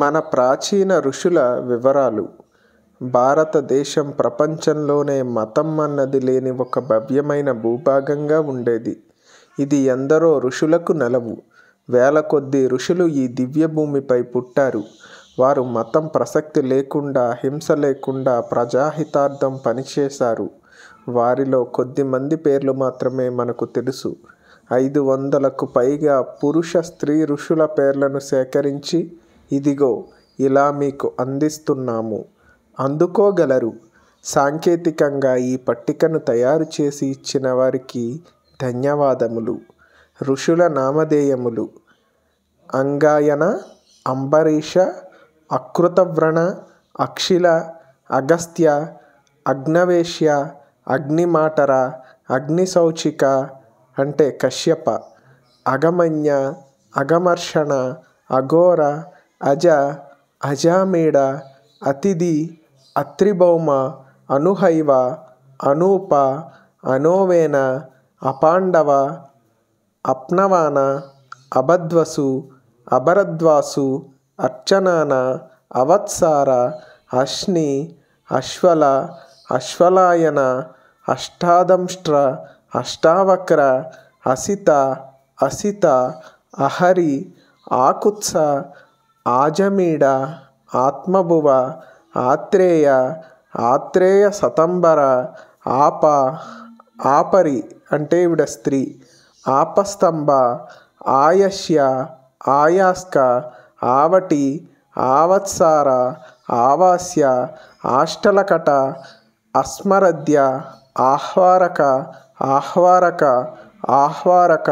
మన ప్రాచీన ఋషుల వివరాలు భారతదేశం ప్రపంచంలోనే మతం అన్నది లేని ఒక భవ్యమైన భూభాగంగా ఉండేది ఇది ఎందరో ఋషులకు నెలవు వేల కొద్ది ఋషులు ఈ దివ్య భూమిపై పుట్టారు వారు మతం ప్రసక్తి లేకుండా హింస లేకుండా ప్రజాహితార్థం పనిచేశారు వారిలో కొద్ది మంది పేర్లు మాత్రమే మనకు తెలుసు ఐదు వందలకు పైగా పురుష స్త్రీ ఋషుల పేర్లను సేకరించి ఇదిగో ఇలా మీకు అందిస్తున్నాము అందుకోగలరు సాంకేతికంగా ఈ పట్టికను తయారు చేసి ఇచ్చిన వారికి ధన్యవాదములు ఋషుల నామధేయములు అంగాయన అంబరీష అకృతవ్రణ అక్షిల అగస్త్య అగ్నవేశ్య అగ్నిమాటర అగ్నిశౌచిక అంటే కశ్యప అగమన్య అగమర్షణ అఘోర అజ అజామేడ అతిథి అత్రిభౌమ అనుహైవ అనూప అనోవేన అపాండవ అప్నవాన అభధ్వసు అభరద్వాసు అర్చనాన అవత్సార అశ్ని అశ్వల అశ్వలాయన అష్టాదంష్ట్ర అష్టావక్ర అసిత అసిత అహరి ఆకుత్స ఆజమీడ ఆత్మభువ ఆత్రేయ ఆత్రేయ సతంబర ఆప ఆపరి అంటే ఈవిడ స్త్రీ ఆపస్తంభ ఆయష్య ఆయాస్క ఆవటి ఆవత్సార ఆవాస్య ఆష్టలకట అస్మరద్య ఆహ్వారక ఆహ్వారక ఆహ్వారక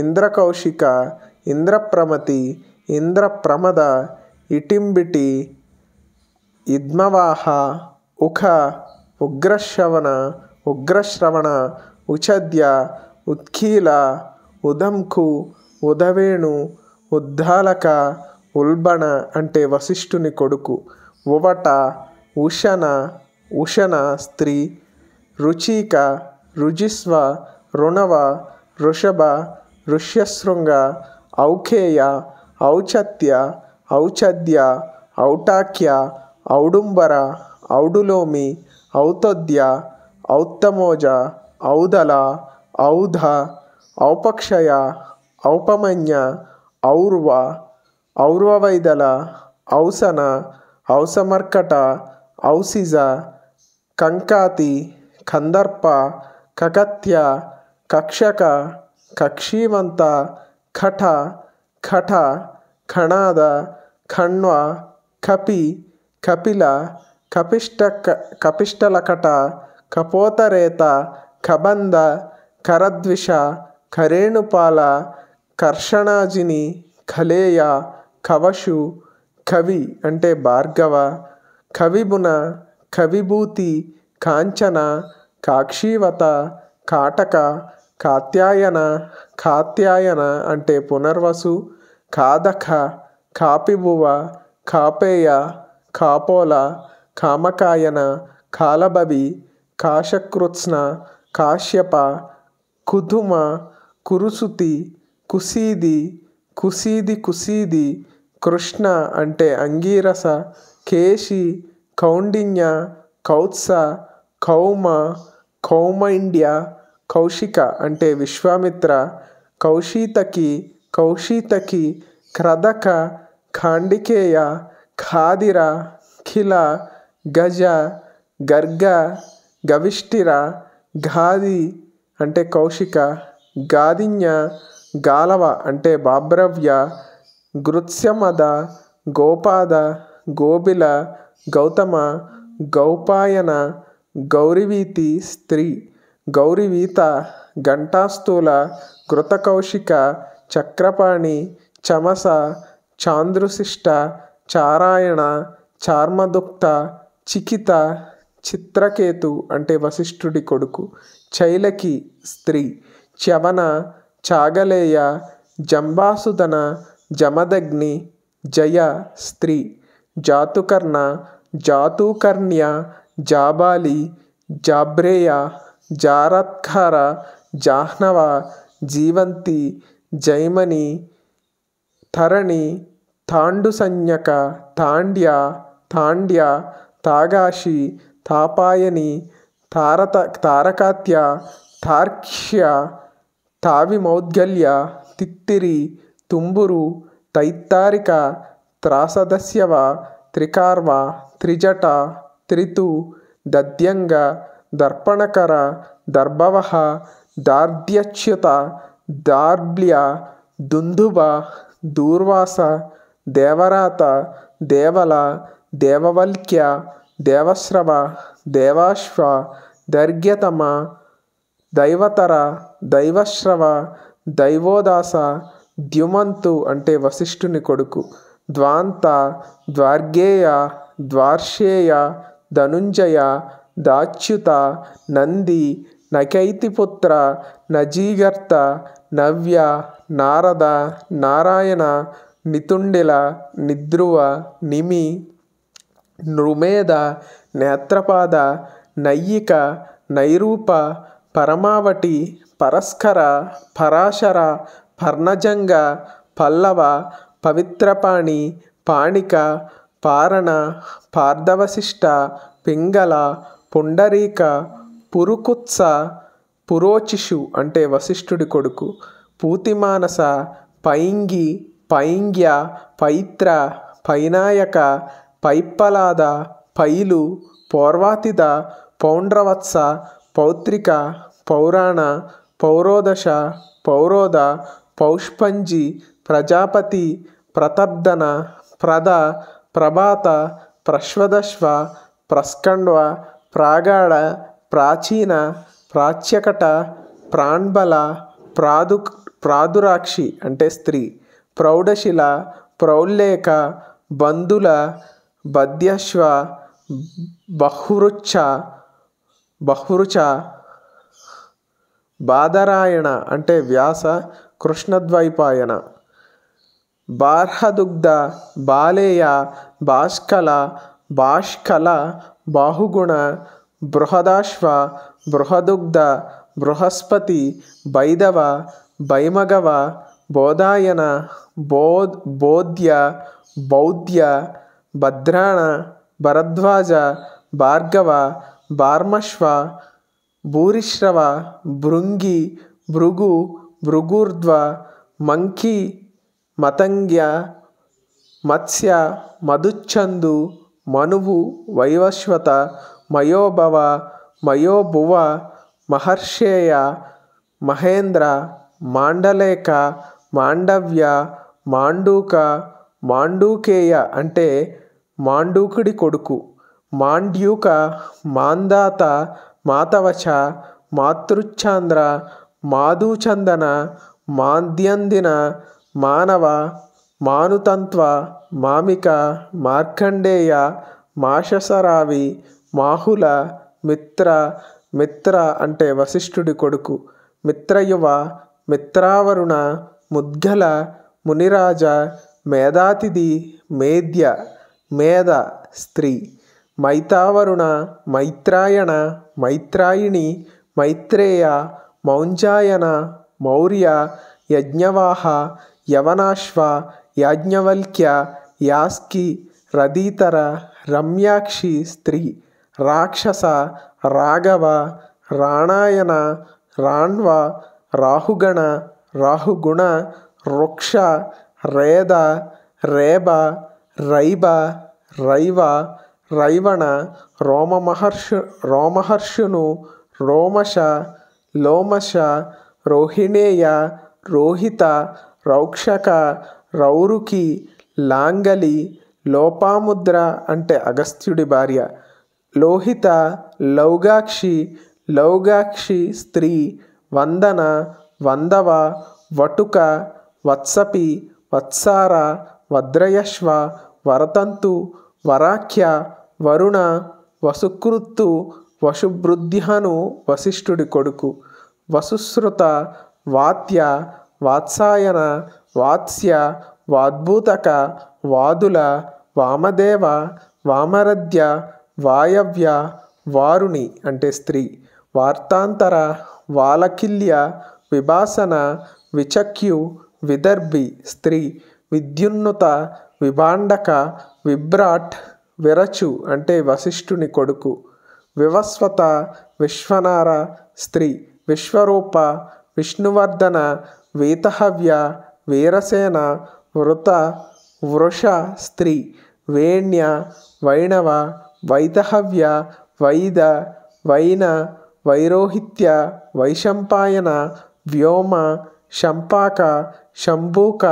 ఇంద్రకౌశిక ఇంద్రప్రమతి ఇంద్రప్రమద ఇటింబిటి ఇద్మవాహ ఉఖ ఉగ్రశ్రవణ ఉగ్రశ్రవణ ఉచద్య ఉత్కీల ఉదంకు ఉదవేణు ఉద్దాలక ఉల్బణ అంటే వశిష్ఠుని కొడుకు ఉవట ఉషణ ఉషణ స్త్రీ రుచిక రుజిస్వ రుణవ ఋషభ ఋష్యశృంగ ఔఖేయ ಔಚತ್ಯ ಔಚದ್ಯ ಔಟಾಖ್ಯ ಔಡುಂಬರ ಔಡುಲೋಮಿ ಔತದ್ಯ ಔತ್ತಮೋಜ ಔದಲ ಔಧ ಔಪಕ್ಷಯ ಔಪಮನ್ಯ ಔರ್ವ ಔರ್ವವೈದಲ ಔಸನ ಔಸಮರ್ಕಟ ಔಸಿಜ ಕಂಕಾತಿ ಕಂದರ್ಪ ಕಕತ್ಯ ಕಕ್ಷಕ ಕಕ್ಷೀಮಂತ ಖಟ ఖఠ ఖణాద ఖణ్వ కపి కపిల కపిష్ట కపిష్టలకట కపోతరేత కబంద కరద్విష కరేణుపాల కర్షణాజిని కలేయ కవషు కవి అంటే భార్గవ కవిబున కవిభూతి కాంచన కాక్షీవత కాటక కాత్యాయన కాత్యాయన అంటే పునర్వసు కాదఖ కాపిబువ కాపేయ కాపోల కామకాయన కాలభవి కాశకృత్స్న కాశ్యప కుధుమ కురుసుతి కుసీది కుసీది కుసీది కృష్ణ అంటే అంగీరస కేశి కౌండిన్య కౌత్స కౌమ కౌమైండ్య కౌశిక అంటే విశ్వామిత్ర కౌశీతకి కౌశీతకి క్రదక ఖాండికేయ ఖాదిర ఖిల గజ గర్గ గవిష్ఠిర గాది అంటే కౌశిక గాదిన్య గాలవ అంటే బాబ్రవ్య గృత్స్యమద గోపాద గోబిల గౌతమ గౌపాయన గౌరివీతి స్త్రీ గౌరివీత ఘంటాస్థూల ఘృతకౌశిక చక్రపాణి చమస చాంద్రుశిష్ట చారాయణ చార్మదుక్త చికిత చిత్రకేతు అంటే వశిష్ఠుడి కొడుకు చైలకి స్త్రీ చవన చాగలేయ జంబాసుదన జమదగ్ని జయ స్త్రీ జాతుకర్ణ జాతూకర్ణ్య జాబాలి జాబ్రేయ జారత్కార జాహ్నవ జీవంతి జైమని తరణి సంజక తాండ్య తాండ్య తాగాషి తాపాయని తారత తారకాత్య తార్క్ష్య తావి మౌద్గల్య తిత్తిరి తుంబురు తైత్తారిక త్రాసదస్యవ త్రికార్వ త్రిజట త్రితు దద్యంగ దర్పణకర దర్భవహ దార్ధ్యచ్యుత దార్బ్ల్య దుందుబ దూర్వాస దేవరాత దేవల దేవవల్క్య దేవశ్రవ దేవాశ్వ దర్గ్యతమ దైవతర దైవశ్రవ దైవోదాస ద్యుమంతు అంటే వశిష్ఠుని కొడుకు ద్వాంత ద్వార్గేయ ద్వార్షేయ ధనుంజయ దాచ్యుత నంది నకైతిపుత్ర నజీగర్త నవ్య నారద నారాయణ నితుండిల నిద్రువ నిమి నృమేద నేత్రపాద నయ్యిక నైరూప పరమావటి పరస్కర పరాశర పర్ణజంగ పల్లవ పవిత్రపాణి పాణిక పారణ పార్థవశిష్ట పింగళ పుండరీక పురుకుత్స పురోచిషు అంటే వశిష్ఠుడి కొడుకు పూతిమానస పైంగి పైంగ్య పైత్ర పైనాయక పైప్పలాద పైలు పౌర్వాతిద పౌండ్రవత్స పౌత్రిక పౌరాణ పౌరోదశ పౌరోద పౌష్పంజి ప్రజాపతి ప్రతబ్దన ప్రద ప్రభాత ప్రశ్వదశ్వ ప్రస్కండ్వ ప్రాగాఢ ప్రాచీన ప్రాచ్యకట ప్రాణ్బల ప్రాదు ప్రాదురాక్షి అంటే స్త్రీ ప్రౌఢశిల ప్రౌల్లేఖ బంధుల బద్యశ్వ బహురుచ బహురుచ బాదరాయణ అంటే వ్యాస కృష్ణద్వైపాయన బార్హదుగ్ధ బాలేయ భాష్కల భాష్కల ಬಾಹುಗುಣ ಬೃಹದಾಶ್ವ ಬೃಹದುಗ್ಧ ಬೃಹಸ್ಪತಿ ಬೈದವ ಬೈಮಗವ ಬೋಧಾಯನ ಬೋಧ್ ಬೋಧ್ಯ ಬೌದ್ಯ ಭದ್ರಾಣ ಭರದ್ವಾಜ ಭಾರ್ಗವ ಬಾರ್ಮಶ್ವ ಭೂರಿಶ್ರವ ಭೃಂಗಿ ಭೃಗು ಭೃಗೂರ್ಧ್ವ ಮಂಕಿ ಮತಂಗ್ಯ ಮತ್ಸ್ಯ ಮಧುಚ್ಛಂದು మనువు వైవశ్వత మయోభవ మయోభువ మహర్షేయ మహేంద్ర మాండలేక మాండవ్య మాండూక మాండూకేయ అంటే మాండూకుడి కొడుకు మాండ్యూక మాందాత మాతవచ మాతృఛాంద్ర మాధుచందన మాంద్యందిన మానవ మానుతంత్వ మామిక మార్కండేయ మాషసరావి మాహుల మిత్ర మిత్ర అంటే వశిష్ఠుడి కొడుకు మిత్రయువ మిత్రావరుణ ముద్గల మునిరాజ మేధాతిథి మేధ్య మేధ స్త్రీ మైతావరుణ మైత్రాయణ మైత్రాయిణి మైత్రేయ మౌంజాయన మౌర్య యజ్ఞవాహ యవనాశ్వ ಯಾಜ್ಞವಲ್ಕ್ಯ ಯಾಸ್ಕಿ ರದೀತರ ರಮ್ಯಾಕ್ಷಿ ಸ್ತ್ರೀ ರಾಕ್ಷಸ ರಾಘವ ರಾಣಾಯನ ರಾಣ್ವ ರಾಹುಗಣ ರಾಹುಗುಣ ವೃಕ್ಷ ರೇದ ರೇಬ ರೈಬ ರೈವ ರೈವಣ ರೋಮಮಹರ್ಷ ರೋಮಹರ್ಷುನು ರೋಮಶ ಲೋಮಶ ರೋಹಿಣೇಯ ರೋಹಿತ ರೌಕ್ಷಕ రౌరుకి లాంగలి లోపాముద్ర అంటే అగస్త్యుడి భార్య లోహిత లౌగాక్షి లౌగాక్షి స్త్రీ వందన వందవ వటుక వత్సపి వత్సార వద్రయశ్వ వరతంతు వరాఖ్య వరుణ వసుకృత్తు వశుభృద్యను వశిష్ఠుడి కొడుకు వసుశ్రుత వాత్య వాత్సాయన వాత్స్య వాద్భూతక వాదుల వామదేవ వామరధ్య వాయవ్య వారుణి అంటే స్త్రీ వార్తాంతర వాలకిల్య విభాసన విచక్యు విదర్భి స్త్రీ విద్యున్నత విభాండక విభ్రాట్ విరచు అంటే వశిష్ఠుని కొడుకు వివస్వత విశ్వనార స్త్రీ విశ్వరూప విష్ణువర్ధన వేతహవ్య వీరసేన వృత వృష స్త్రీ వేణ్య వైణవ వైదహవ్య వైద వైన వైరోహిత్య వైశంపాయన వ్యోమ శంపాక శంభూక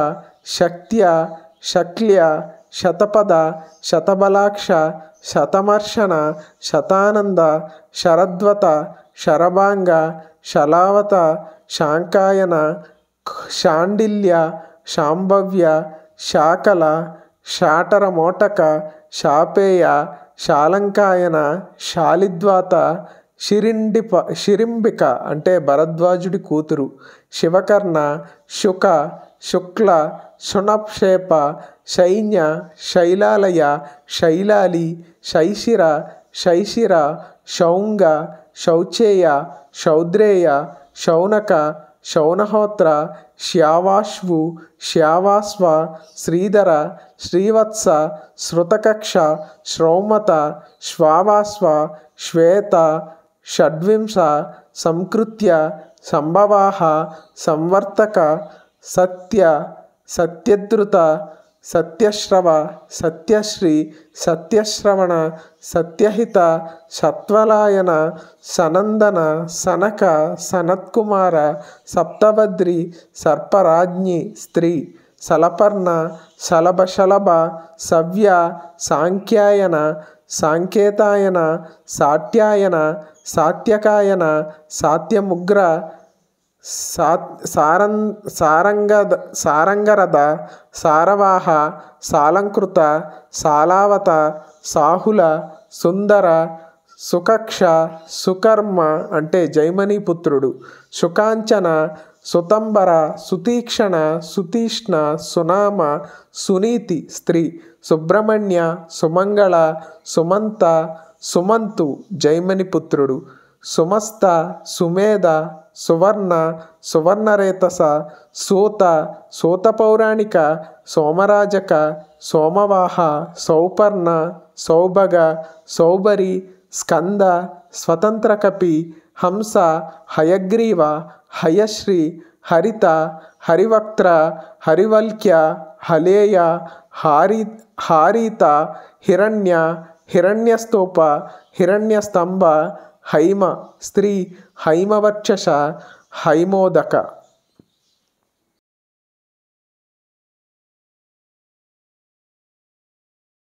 శక్త్య శక్ల్య శతపద శతబలాక్ష శతమర్షణ శతానంద శరద్వత శరభాంగ శలావత శాంకాయన షాండిల్య శాంభవ్య శాకల శాటరమోటక శాపేయ శాలంకాయన శాలిద్వాత శిరిండిప శిరింబిక అంటే భరద్వాజుడి కూతురు శివకర్ణ శుక శుక్ల సునప్షేప శైన్య శైలాలయ శైలాలి శైశిర శైశిర శౌంగ శౌచేయ శౌద్రేయ శౌనక శౌనహోత్ర శ్యావాష్వు శ్యావాస్వ శ్రీధర శ్రీవత్స శృతకక్ష శ్రౌమత శ్వావాస్వ శ్వేత షడ్వింశ సంకృత్య సంభవాహ సంవర్తక సత్య సత్యధృత సత్యశ్రవ సత్యశ్రీ సత్యశ్రవణ సత్యహిత సత్వలాయన సనందన సనక సనత్కుమార సప్తభద్రి సర్పరాజ్ఞి స్త్రీ సలపర్ణ శలభ సవ్య సాంఖ్యాయన సాంకేతాయన సాట్యాయన సాత్యకాయన సాత్యముగ్ర సా సారం సారంగద సారంగరథ సారవాహ సాలంకృత సాలావత సాహుల సుందర సుకక్ష సుకర్మ అంటే జైమనీ పుత్రుడు సుకాంచన సుతంబర సుతీక్షణ సుతీష్ణ సునామ సునీతి స్త్రీ సుబ్రహ్మణ్య సుమంగళ సుమంత సుమంతు జైమని పుత్రుడు ಸುಮಸ್ತ ಸುಮೇಧ ಸುವರ್ಣ ಸುವರ್ಣರೇತಸ ಸೂತ ಪೌರಾಣಿಕ ಸೋಮರಾಜಕ ಸೋಮವಾಹ ಸೌಪರ್ಣ ಸೌಭಗ ಸೌಬರಿ ಸ್ಕಂದ ಸ್ವತಂತ್ರಕಪಿ ಹಂಸ ಹಯಗ್ರೀವ ಹಯಶ್ರೀ ಹರಿತ ಹರಿವಕ್ತ್ರ ಹರಿವಲ್ಕ್ಯ ಹಲೇಯ ಹಾರಿ ಹಾರೀತ ಹಿರಣ್ಯ ಹಿರಣ್ಯಸ್ತೂಪ ಹಿರಣ್ಯಸ್ತಂಭ హైమ స్త్రీ హైమవర్చస హైమోదక